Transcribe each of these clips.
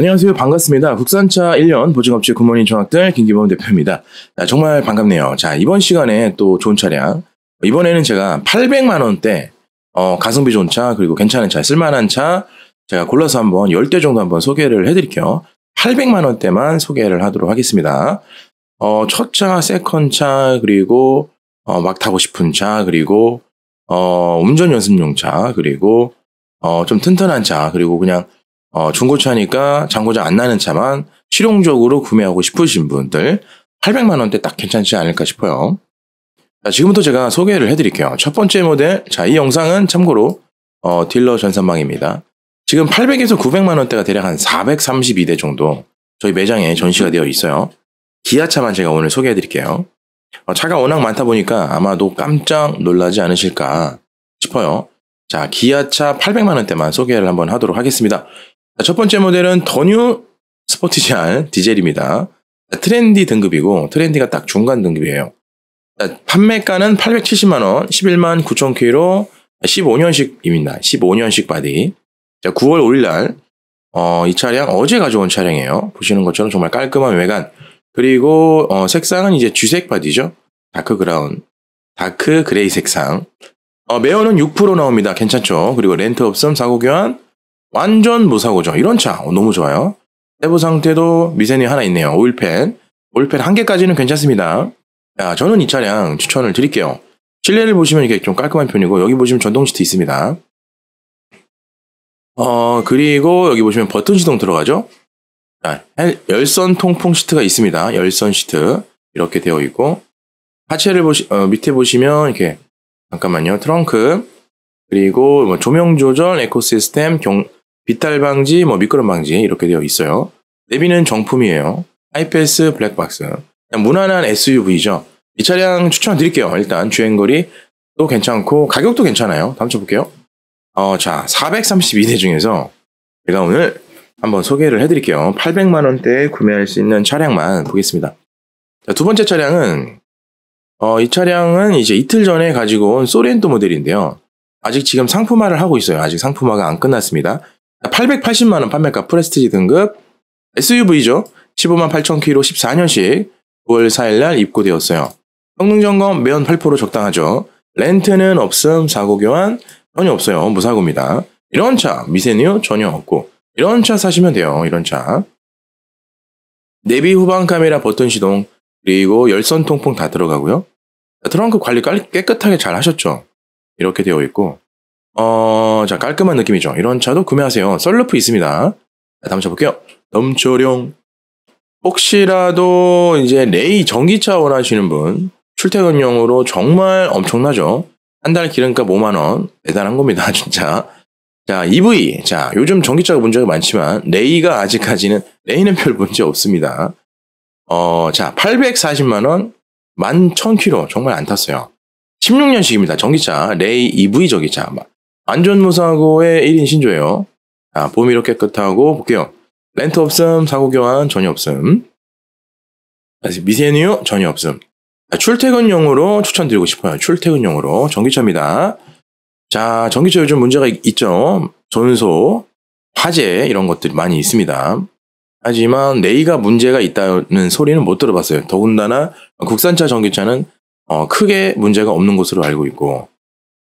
안녕하세요. 반갑습니다. 국산차 1년 보증업체 굿모닝 정학들 김기범 대표입니다. 자, 아, 정말 반갑네요. 자, 이번 시간에 또 좋은 차량. 이번에는 제가 800만원대, 어, 가성비 좋은 차, 그리고 괜찮은 차, 쓸만한 차, 제가 골라서 한번 10대 정도 한번 소개를 해드릴게요. 800만원대만 소개를 하도록 하겠습니다. 어, 첫 차, 세컨 차, 그리고, 어, 막 타고 싶은 차, 그리고, 어, 운전 연습용 차, 그리고, 어, 좀 튼튼한 차, 그리고 그냥 어, 중고차니까 잔고장 안 나는 차만 실용적으로 구매하고 싶으신 분들 800만 원대 딱 괜찮지 않을까 싶어요. 자, 지금부터 제가 소개를 해드릴게요. 첫 번째 모델, 자, 이 영상은 참고로 어, 딜러 전산망입니다. 지금 800에서 900만 원대가 대략 한 432대 정도 저희 매장에 전시가 되어 있어요. 기아차만 제가 오늘 소개해 드릴게요. 어, 차가 워낙 많다 보니까 아마도 깜짝 놀라지 않으실까 싶어요. 자, 기아차 800만 원대만 소개를 한번 하도록 하겠습니다. 첫 번째 모델은 더 뉴 스포티지안 디젤입니다. 트렌디 등급이고 트렌디가 딱 중간 등급이에요. 판매가는 870만원, 11만 9천 키로 15년식입니다. 15년식 바디. 자, 9월 5일날, 어, 이 차량 어제 가져온 차량이에요. 보시는 것처럼 정말 깔끔한 외관. 그리고, 어, 색상은 이제 주색 바디죠. 다크 그라운, 다크 그레이 색상. 어, 매어는 6% 나옵니다. 괜찮죠? 그리고 렌트 없음, 사고 교환, 완전 무사고죠. 이런 차 어, 너무 좋아요. 세부 상태도 미세니 하나 있네요. 오일팬. 오일팬 한 개까지는 괜찮습니다. 자, 저는 이 차량 추천을 드릴게요. 실내를 보시면 이게 좀 깔끔한 편이고 여기 보시면 전동 시트 있습니다. 어 그리고 여기 보시면 버튼 시동 들어가죠. 자, 열선 통풍 시트가 있습니다. 열선 시트 이렇게 되어 있고 하체를 보시 어, 밑에 보시면 이렇게 잠깐만요 트렁크 그리고 뭐 조명 조절 에코 시스템 경 비탈 방지, 뭐 미끄럼 방지 이렇게 되어 있어요. 내비는 정품이에요. 하이패스 블랙박스. 무난한 SUV죠. 이 차량 추천드릴게요. 일단 주행거리 또 괜찮고 가격도 괜찮아요. 다음 차 볼게요. 어, 자, 432대 중에서 제가 오늘 한번 소개를 해드릴게요. 800만 원대에 구매할 수 있는 차량만 보겠습니다. 자, 두 번째 차량은 어, 이 차량은 이제 이틀 전에 가지고 온소렌토 모델인데요. 아직 지금 상품화를 하고 있어요. 아직 상품화가 안 끝났습니다. 880만 원 판매가 프레스티지 등급 SUV죠. 15만 8천 키로 14년식 9월 4일 날 입고되었어요. 성능 점검 매연 8%로 적당하죠. 렌트는 없음, 사고 교환 전혀 없어요. 무사고입니다. 이런 차미세뉴 전혀 없고 이런 차 사시면 돼요. 이런 차. 내비 후방 카메라 버튼 시동 그리고 열선 통풍 다 들어가고요. 트렁크 관리 깔, 깨끗하게 잘 하셨죠. 이렇게 되어 있고 어, 자, 깔끔한 느낌이죠. 이런 차도 구매하세요. 썰루프 있습니다. 자, 다음 차 볼게요. 넘초룡. 혹시라도 이제 레이 전기차 원하시는 분, 출퇴근용으로 정말 엄청나죠. 한 달 기름값 5만원. 대단한 겁니다, 진짜. 자, EV. 자, 요즘 전기차가 문제가 많지만, 레이가 아직까지는, 레이는 별 문제 없습니다. 어, 자, 840만원, 11,000km. 정말 안 탔어요. 16년식입니다. 전기차. 레이 EV 전기차. 안전무사고의 1인 신조예요. 아, 보이로 깨끗하고 볼게요. 렌트 없음, 사고 교환 전혀 없음. 다시 미세뉴 전혀 없음. 아, 출퇴근용으로 추천드리고 싶어요. 출퇴근용으로 전기차입니다. 자, 전기차 요즘 문제가 있, 있죠. 전소, 화재 이런 것들이 많이 있습니다. 하지만 레이가 문제가 있다는 소리는 못 들어봤어요. 더군다나 국산차 전기차는 어, 크게 문제가 없는 것으로 알고 있고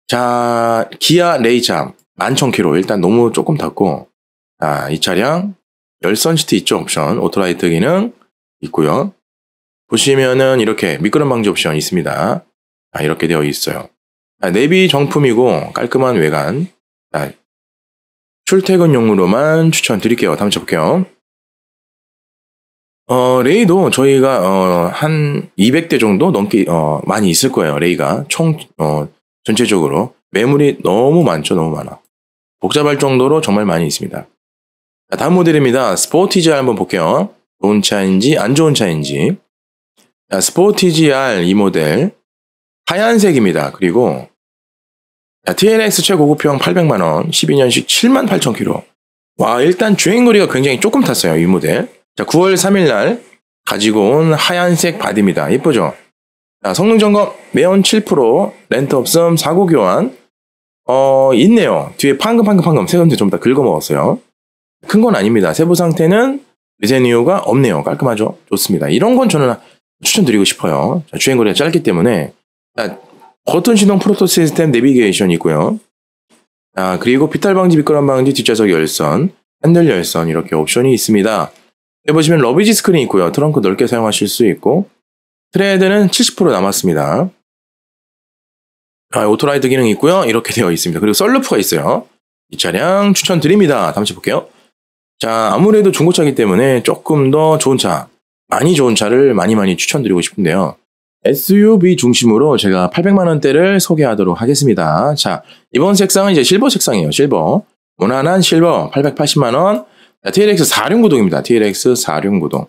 자, 기아 레이참 11,000km 일단 너무 조금 닿고 자, 이 차량 열선 시트 있죠 옵션 오토라이트 기능 있고요. 보시면은 이렇게 미끄럼 방지 옵션 있습니다. 자, 이렇게 되어 있어요. 자, 내비 정품이고 깔끔한 외관 자, 출퇴근용으로만 추천드릴게요. 다음 쳐볼게요. 어, 레이도 저희가, 어, 한 200대 정도 넘게, 어, 많이 있을 거예요. 레이가. 총, 어, 전체적으로 매물이 너무 많죠. 너무 많아. 복잡할 정도로 정말 많이 있습니다. 자, 다음 모델입니다. 스포티지 한번 볼게요. 좋은 차인지 안 좋은 차인지 자, 스포티지 이 모델 하얀색입니다. 그리고 자, TLX 최고급형 800만원 12년식 7만 8천 킬로 와 일단 주행거리가 굉장히 조금 탔어요. 이 모델 자, 9월 3일날 가지고 온 하얀색 바디입니다. 예쁘죠? 자, 성능 점검 매연 7% 렌트 없음 사고 교환 어 있네요. 뒤에 판금판금판금 세금제 좀다 긁어먹었어요. 큰 건 아닙니다. 세부 상태는 리제니오가 없네요. 깔끔하죠? 좋습니다. 이런 건 저는 추천드리고 싶어요. 자, 주행거리가 짧기 때문에 자, 버튼 시동 프로토 시스템 내비게이션 있고요. 자, 그리고 비탈 방지, 미끄럼 방지, 뒷좌석 열선, 핸들 열선 이렇게 옵션이 있습니다. 여 보시면 러비지 스크린 있고요. 트렁크 넓게 사용하실 수 있고 트레드는 70% 남았습니다. 아, 오토라이드 기능이 있고요. 이렇게 되어 있습니다. 그리고 썰루프가 있어요. 이 차량 추천드립니다. 다음 차 볼게요. 자, 아무래도 중고차이기 때문에 조금 더 좋은 차, 많이 좋은 차를 많이 많이 추천드리고 싶은데요. SUV 중심으로 제가 800만원대를 소개하도록 하겠습니다. 자, 이번 색상은 이제 실버 색상이에요. 실버. 무난한 실버 880만원. TLX 4륜구동입니다. TLX 4륜구동.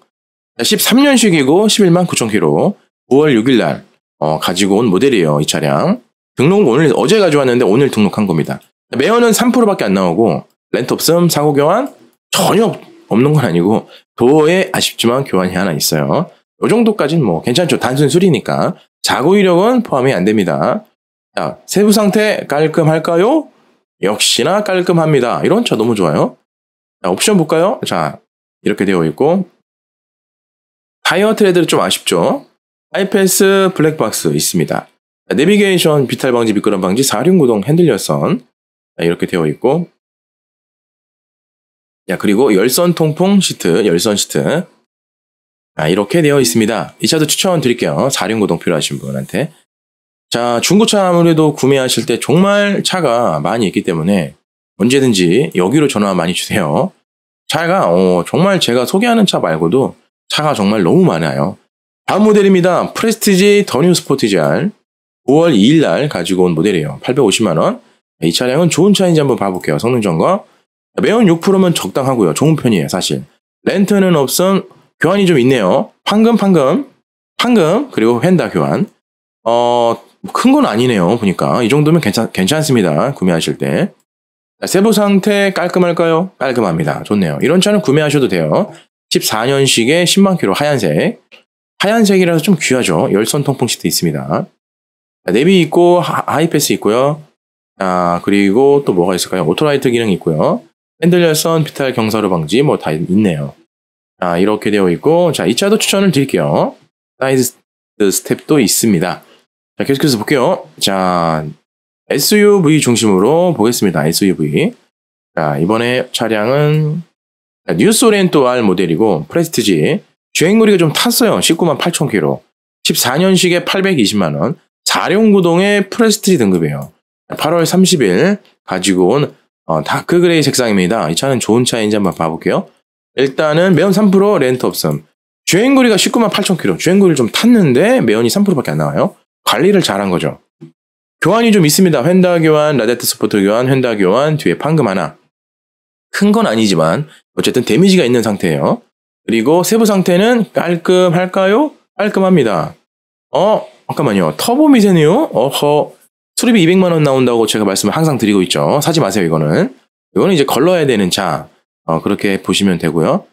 13년식이고 11만 9천 킬로 9월 6일 날 어, 가지고 온 모델이에요. 이 차량. 등록은 오늘 어제 가져왔는데 오늘 등록한 겁니다. 매연은 3%밖에 안 나오고 렌트 없음, 사고 교환 전혀 없는 건 아니고 도어에 아쉽지만 교환이 하나 있어요. 이 정도까지는 뭐 괜찮죠. 단순 수리니까. 자고 이력은 포함이 안 됩니다. 자, 세부 상태 깔끔할까요? 역시나 깔끔합니다. 이런 차 너무 좋아요. 자, 옵션 볼까요? 자, 이렇게 되어 있고 다이어트 레드는 좀 아쉽죠? 아이패스 블랙박스 있습니다. 내비게이션, 비탈 방지, 미끄럼 방지, 4륜구동, 핸들열선 이렇게 되어 있고 자, 그리고 열선 통풍 시트, 열선 시트 자, 아, 이렇게 되어 있습니다. 이 차도 추천드릴게요. 4륜구동 필요하신 분한테 자, 중고차 아무래도 구매하실 때 정말 차가 많이 있기 때문에 언제든지 여기로 전화 많이 주세요. 차가 어, 정말 제가 소개하는 차 말고도 차가 정말 너무 많아요. 다음 모델입니다. 프레스티지 더뉴 스포티 지알 9월 2일 날 가지고 온 모델이에요. 850만원. 이 차량은 좋은 차인지 한번 봐볼게요. 성능 점과 매연 6%면 적당하고요. 좋은 편이에요, 사실. 렌트는 없음, 교환이 좀 있네요. 황금, 황금, 황금, 그리고 휀다 교환. 어, 큰 건 아니네요, 보니까. 이 정도면 괜찮, 괜찮습니다. 구매하실 때. 세부 상태 깔끔할까요? 깔끔합니다. 좋네요. 이런 차는 구매하셔도 돼요. 14년식에 10만 킬로 하얀색. 하얀색이라서 좀 귀하죠. 열선 통풍 시트 있습니다. 내비 있고 하, 이패스 있고요. 아 그리고 또 뭐가 있을까요? 오토라이트 기능 있고요. 핸들 열선, 비탈 경사로 방지 뭐 다 있네요. 아 이렇게 되어 있고 자이 차도 추천을 드릴게요. 사이드 스텝도 있습니다. 자 계속해서 볼게요. 자 SUV 중심으로 보겠습니다. SUV. 자 이번에 차량은 뉴스 오리엔토 R 모델이고 프레스티지 주행거리가 좀 탔어요. 19만 8천 킬로 14년식에 820만 원. 4룡 구동의 프레스티지 등급이에요. 8월 30일 가지고 온 어, 다크 그레이 색상입니다. 이 차는 좋은 차인지 한번 봐볼게요. 일단은 매연 3% 렌트 없음. 주행거리가 19만 8천 킬로 주행거리를 좀 탔는데 매연이 3%밖에 안 나와요. 관리를 잘한 거죠. 교환이 좀 있습니다. 휀다 교환, 라데트 스포트 교환, 휀다 교환, 뒤에 판금 하나. 큰 건 아니지만 어쨌든 데미지가 있는 상태예요. 그리고 세부 상태는 깔끔할까요? 깔끔합니다. 어? 잠깐만요. 터보 미세네요? 어허. 수리비 200만원 나온다고 제가 말씀을 항상 드리고 있죠. 사지 마세요, 이거는. 이거는 이제 걸러야 되는 차. 어, 그렇게 보시면 되고요.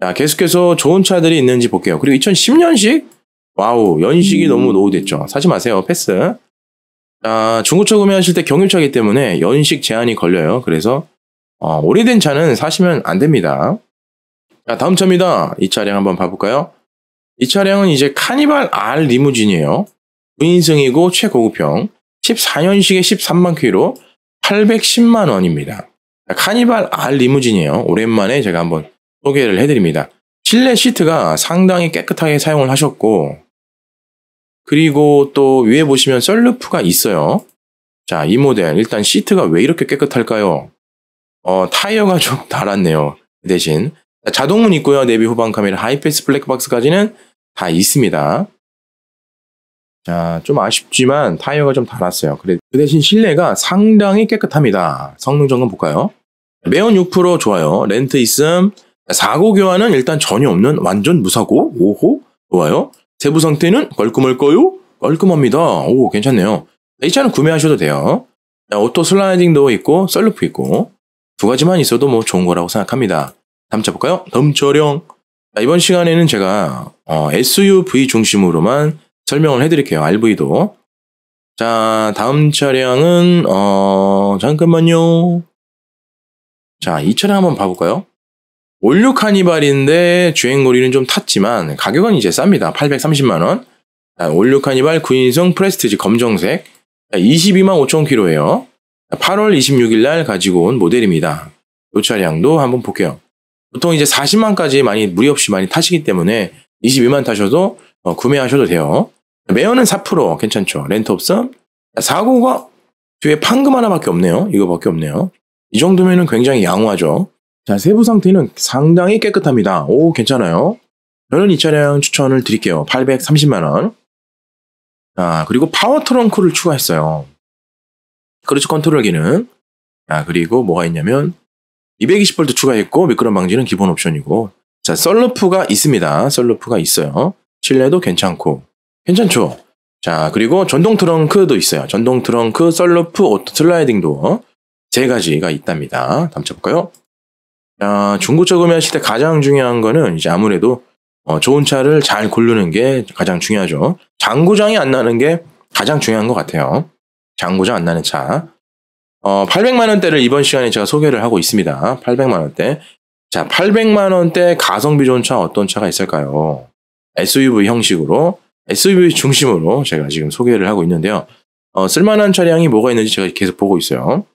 자, 계속해서 좋은 차들이 있는지 볼게요. 그리고 2010년식? 와우, 연식이 음. 너무 노후됐죠. 사지 마세요, 패스. 자, 중고차 구매하실 때 경유차이기 때문에 연식 제한이 걸려요. 그래서 어, 오래된 차는 사시면 안 됩니다. 자, 다음 차입니다. 이 차량 한번 봐볼까요? 이 차량은 이제 카니발 R 리무진이에요. 9인승이고 최고급형 14년식에 13만 키로 810만 원입니다. 카니발 R 리무진이에요. 오랜만에 제가 한번 소개를 해드립니다. 실내 시트가 상당히 깨끗하게 사용을 하셨고 그리고 또 위에 보시면 썰루프가 있어요. 자, 이 모델 일단 시트가 왜 이렇게 깨끗할까요? 어, 타이어가 좀 달았네요. 그 대신 자동문 있고요. 내비 후방 카메라, 하이패스 블랙박스까지는 다 있습니다. 자, 좀 아쉽지만 타이어가 좀 달았어요. 그래, 그 대신 실내가 상당히 깨끗합니다. 성능 점검 볼까요? 매연 6% 좋아요. 렌트 있음. 사고 교환은 일단 전혀 없는 완전 무사고. 오호 좋아요. 세부 상태는 껄끔할까요 깔끔합니다. 오, 괜찮네요. 이 차는 구매하셔도 돼요. 오토 슬라이딩도 있고, 셀루프 있고. 두 가지만 있어도 뭐 좋은 거라고 생각합니다. 다음 차 볼까요? 다음 촬영. 이번 시간에는 제가 어, SUV 중심으로만 설명을 해드릴게요. RV도. 자, 다음 차량은, 어, 잠깐만요. 자, 이 차량 한번 봐볼까요? 올류 카니발인데 주행거리는 좀 탔지만 가격은 이제 쌉니다. 830만원. 올류 카니발 구인성 프레스티지 검정색. 22만 5천 킬로예요 8월 26일 날 가지고 온 모델입니다. 요 차량도 한번 볼게요. 보통 이제 40만까지 많이 무리 없이 많이 타시기 때문에 22만 타셔도 어, 구매하셔도 돼요. 매연은4% 괜찮죠. 렌트 없음. 사고가 뒤에 판금 하나밖에 없네요. 이거밖에 없네요. 이정도면 굉장히 양호하죠. 자, 세부 상태는 상당히 깨끗합니다. 오, 괜찮아요. 저는 이 차량 추천을 드릴게요. 830만원. 아, 그리고 파워 트렁크를 추가했어요. 그렇죠. 컨트롤 기능. 아, 그리고 뭐가 있냐면 220V 추가했고 미끄럼 방지는 기본 옵션이고 자, 썰루프가 있습니다. 썰루프가 있어요. 실내도 괜찮고 괜찮죠? 자, 그리고 전동 트렁크도 있어요. 전동 트렁크, 썰루프, 오토 슬라이딩 도어 세 가지가 있답니다. 다음 쳐볼까요? 자, 중고차 구매하실 때 가장 중요한 거는 이제 아무래도 어, 좋은 차를 잘 고르는 게 가장 중요하죠. 장구장이안 나는 게 가장 중요한 것 같아요. 장고장 안 나는 차. 어, 800만 원대를 이번 시간에 제가 소개를 하고 있습니다. 800만 원대. 자, 800만 원대 가성비 좋은 차 어떤 차가 있을까요? SUV 형식으로 SUV 중심으로 제가 지금 소개를 하고 있는데요. 어, 쓸만한 차량이 뭐가 있는지 제가 계속 보고 있어요.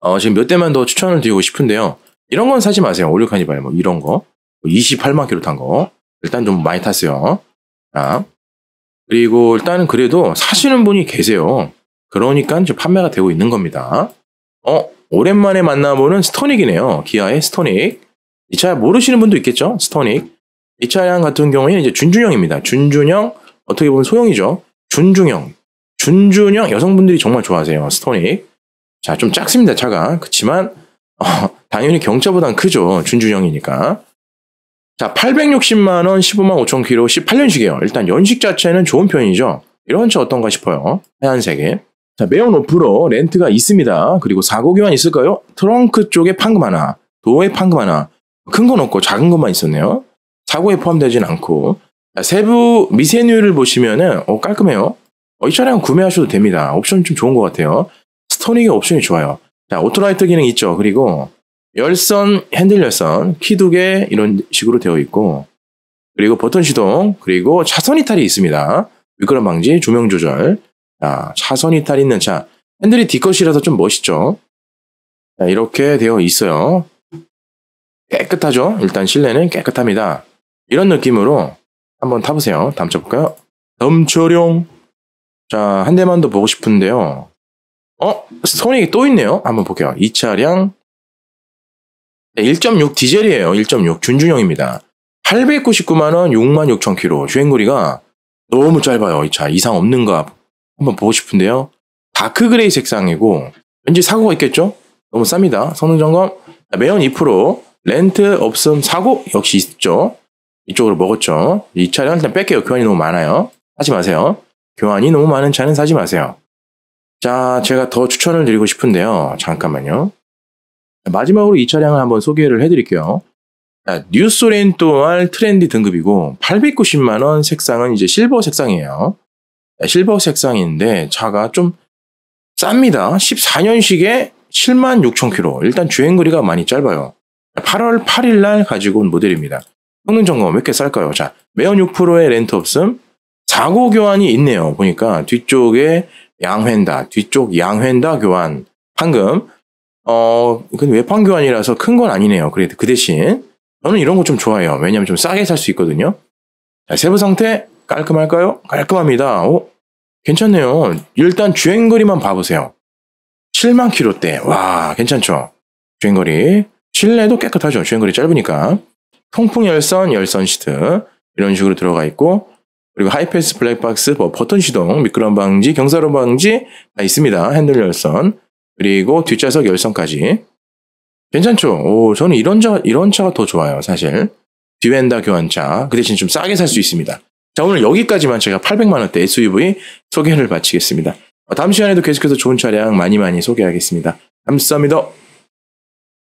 어, 지금 몇 대만 더 추천을 드리고 싶은데요. 이런 건 사지 마세요. 오류 카니발 뭐 이런 거. 28만 뭐 킬로 탄 거. 일단 좀 많이 탔어요. 자, 그리고 일단은 그래도 사시는 분이 계세요. 그러니까 지 판매가 되고 있는 겁니다. 어, 오랜만에 만나보는 스토닉이네요. 기아의 스토닉. 이 차 모르시는 분도 있겠죠? 스토닉. 이 차량 같은 경우에는 이제 준준형입니다. 준준형, 어떻게 보면 소형이죠? 준준형. 준준형 여성분들이 정말 좋아하세요. 스토닉. 자, 좀 작습니다. 차가. 그렇지만 어, 당연히 경차보단 크죠. 준준형이니까. 자, 860만 원, 15만 5천 키로 18년식이에요. 일단 연식 자체는 좋은 편이죠. 이런 차 어떤가 싶어요. 하얀색에. 자, 매운 오프로 렌트가 있습니다. 그리고 사고기만 있을까요? 트렁크 쪽에 판금 하나, 도어에 판금 하나. 큰 건 없고 작은 것만 있었네요. 사고에 포함되진 않고. 자, 세부 미세뉴를 보시면은 어, 깔끔해요. 어, 이 차량 구매하셔도 됩니다. 옵션 이좀 좋은 것 같아요. 스토닉의 옵션이 좋아요. 자, 오토라이트 기능 있죠. 그리고 열선, 핸들 열선, 키 두개 이런 식으로 되어 있고 그리고 버튼 시동, 그리고 차선 이탈이 있습니다. 미끄럼 방지, 조명 조절. 자, 차선 이탈 있는 차. 핸들이 뒤것이라서 좀 멋있죠? 자, 이렇게 되어 있어요. 깨끗하죠? 일단 실내는 깨끗합니다. 이런 느낌으로 한번 타보세요. 다음 차 볼까요? 다초룡 자, 한 대만 더 보고 싶은데요. 어? 손이 또 있네요. 한번 볼게요. 이 차량 1.6 디젤이에요. 1.6준준형입니다 899만 원, 6만 6천 킬로. 주행거리가 너무 짧아요. 이 차 이상 없는가 한번 보고 싶은데요. 다크 그레이 색상이고 왠지 사고가 있겠죠? 너무 쌉니다. 성능 점검 매연 2% 렌트 없음 사고 역시 있죠. 이쪽으로 먹었죠. 이 차량 일단 뺄게요. 교환이 너무 많아요. 하지 마세요. 교환이 너무 많은 차는 사지 마세요. 자, 제가 더 추천을 드리고 싶은데요. 잠깐만요. 마지막으로 이 차량을 한번 소개를 해드릴게요. 아, 뉴소렌 또한 트렌디 등급이고 890만 원 색상은 이제 실버 색상이에요. 아, 실버 색상인데 차가 좀 쌉니다. 14년식에 7만 6천 킬로. 일단 주행 거리가 많이 짧아요. 8월 8일 날 가지고 온 모델입니다. 성능 점검 왜이렇 쌀까요? 자, 매연 6%의 렌트 없음, 사고 교환이 있네요. 보니까 뒤쪽에 양휀다, 뒤쪽 양휀다 교환, 황금, 어, 근데 외판 교환이라서 큰 건 아니네요. 그래도 그 대신 저는 이런 거 좀 좋아해요. 왜냐면 하좀 싸게 살 수 있거든요. 자, 세부 상태 깔끔할까요? 깔끔합니다. 오, 어? 괜찮네요. 일단 주행거리만 봐보세요. 7만 킬로대. 와, 괜찮죠? 주행거리. 실내도 깨끗하죠. 주행거리 짧으니까. 통풍 열선, 열선 시트. 이런 식으로 들어가 있고. 그리고 하이패스 블랙박스, 뭐 버튼 시동, 미끄럼 방지, 경사로 방지 다 있습니다. 핸들 열선. 그리고 뒷좌석 열선까지. 괜찮죠? 오, 저는 이런 차, 이런 차가 더 좋아요, 사실. 디웬다 교환차. 그 대신 좀 싸게 살 수 있습니다. 자, 오늘 여기까지만 제가 800만원대 SUV 소개를 마치겠습니다. 다음 시간에도 계속해서 좋은 차량 많이 많이 소개하겠습니다. 감사합니다.